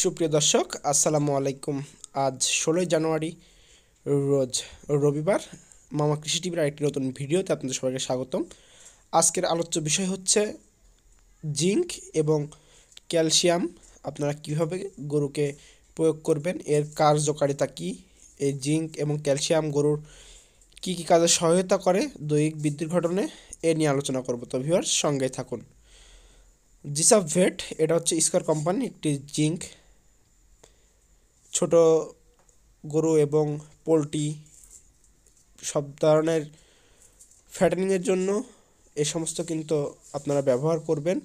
সুপ্রিয় দর্শক আসসালামু আলাইকুম আজ ষোলোই জানুয়ারি রোজ রবিবার মামা কৃষি টিভির আরেকটি নতুন ভিডিওতে আপনাদের সবাইকে স্বাগতম আজকের আলোচ্য বিষয় হচ্ছে জিঙ্ক এবং ক্যালসিয়াম আপনারা কিভাবে গরুকে প্রয়োগ করবেন এর কার্যকারিতা কী এই জিঙ্ক এবং ক্যালসিয়াম গরুর কি কী কাজে সহায়তা করে দৈহিক বৃদ্ধির ঘটনে এ নিয়ে আলোচনা করব তো ভিউয়ার সঙ্গে থাকুন জিসাভেট এটা হচ্ছে স্কার কোম্পানি একটি জিঙ্ক ছোট গরু এবং পোলট্রি সব ধরনের ফ্যাটেনিংয়ের জন্য এ সমস্ত কিন্তু আপনারা ব্যবহার করবেন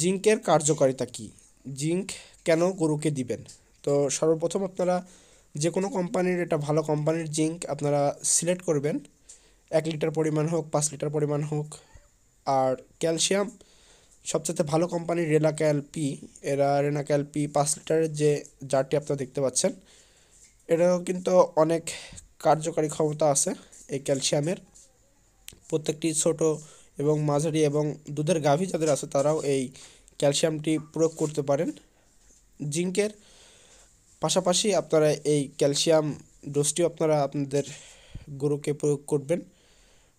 জিঙ্কের কার্যকারিতা কি জিঙ্ক কেন গরুকে দিবেন তো সর্বপ্রথম আপনারা যে কোনো কোম্পানির এটা ভালো কোম্পানির জিঙ্ক আপনারা সিলেক্ট করবেন এক লিটার পরিমাণ হোক পাঁচ লিটার পরিমাণ হোক আর ক্যালসিয়াম সবচেয়ে ভালো কোম্পানি রেনাক্যাল পি এরা রেনাক্যাল পি পাঁচ লিটারের যে জারটি আপনারা দেখতে পাচ্ছেন এটাও কিন্তু অনেক কার্যকারী ক্ষমতা আছে এই ক্যালসিয়ামের প্রত্যেকটি ছোট এবং মাঝারি এবং দুধের গাভী যাদের আছে তারাও এই ক্যালসিয়ামটি প্রয়োগ করতে পারেন জিঙ্কের পাশাপাশি আপনারা এই ক্যালসিয়াম ডোজটিও আপনারা আপনাদের গরুকে প্রয়োগ করবেন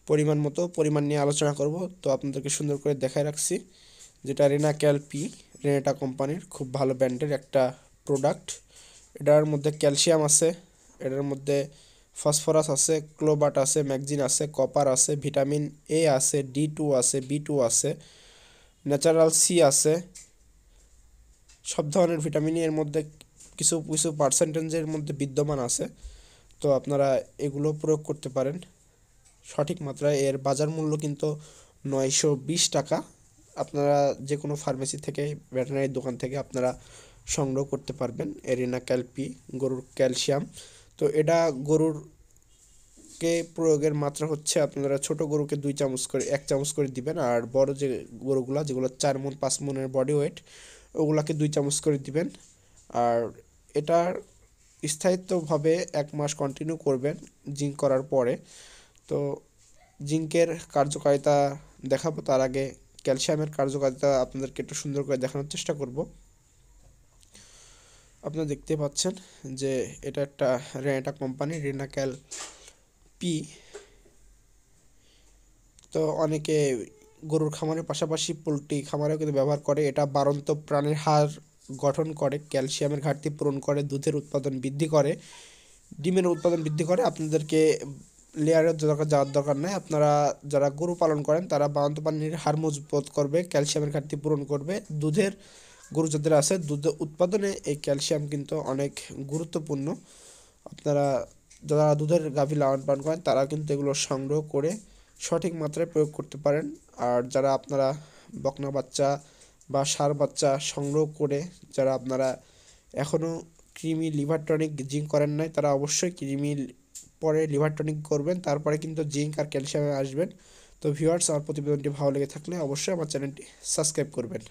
পরিমাণ মতো পরিমাণ নিয়ে আলোচনা করব তো আপনাদেরকে সুন্দর করে দেখায় রাখছি যেটা রেনা ক্যালপি রেনেটা কোম্পানির খুব ভালো ব্র্যান্ডের একটা প্রোডাক্ট এটার মধ্যে ক্যালসিয়াম আছে এটার মধ্যে ফসফরাস আছে ক্লোবাট আছে ম্যাগজিন আছে কপার আছে ভিটামিন এ আছে ডি টু আছে বি টু আছে ন্যাচারাল সি আছে সব ধরনের ভিটামিন এর মধ্যে কিছু কিছু পার্সেন্টেজের মধ্যে বিদ্যমান আছে তো আপনারা এগুলো প্রয়োগ করতে পারেন সঠিক মাত্রায় এর বাজার মূল্য কিন্তু নয়শো বিশ টাকা আপনারা যে কোনো ফার্মেসি থেকে ভেটেনারি দোকান থেকে আপনারা সংগ্রহ করতে পারবেন এরিনা ক্যালপি গরুর ক্যালসিয়াম তো এটা গরুর কে প্রয়োগের মাত্রা হচ্ছে আপনারা ছোট গরুকে দুই চামচ করে এক চামচ করে দিবেন আর বড় যে গরুগুলো যেগুলো চার মন পাঁচ মনের বডি ওয়েট ওগুলাকে দুই চামচ করে দিবেন আর এটার স্থায়িত্বভাবে এক মাস কন্টিনিউ করবেন জিঙ্ক করার পরে তো জিঙ্কের কার্যকারিতা দেখাবো তার আগে ক্যালসিয়ামের কার্যকারিতা আপনাদেরকে একটু সুন্দর করে দেখানোর চেষ্টা করব আপনারা দেখতে পাচ্ছেন যে এটা একটা রেনাটা কোম্পানি রেনাক্যাল পি তো অনেকে গরুর খামারের পাশাপাশি পোলট্রি খামারেও কিন্তু ব্যবহার করে এটা বারন্ত প্রাণের হার গঠন করে ক্যালসিয়ামের ঘাটতি পূরণ করে দুধের উৎপাদন বৃদ্ধি করে ডিমের উৎপাদন বৃদ্ধি করে আপনাদেরকে লেয়ারে যাওয়ার দরকার নেই আপনারা যারা গরু পালন করেন তারা বান্ত পানির হার মজবুত করবে ক্যালসিয়ামের ঘাটতি পূরণ করবে দুধের গরু যাদের আছে দুধ উৎপাদনে এই ক্যালসিয়াম কিন্তু অনেক গুরুত্বপূর্ণ আপনারা যারা দুধের গাভী লালন পালন করেন তারা কিন্তু এগুলো সংগ্রহ করে সঠিক মাত্রায় প্রয়োগ করতে পারেন আর যারা আপনারা বকনা বাচ্চা বা সার বাচ্চা সংগ্রহ করে যারা আপনারা এখনও কৃমি লিভার টনিক জিঙ্ক করেন নাই তারা অবশ্যই কৃমি পরে লিভার টনিক করবেন তারপরে কিন্তু জিঙ্ক আর ক্যালসিয়ামে আসবেন তো ভিউয়ার্স আমার প্রতিবেদনটি ভালো লেগে থাকলে অবশ্যই আমার চ্যানেলটি সাবস্ক্রাইব করবেন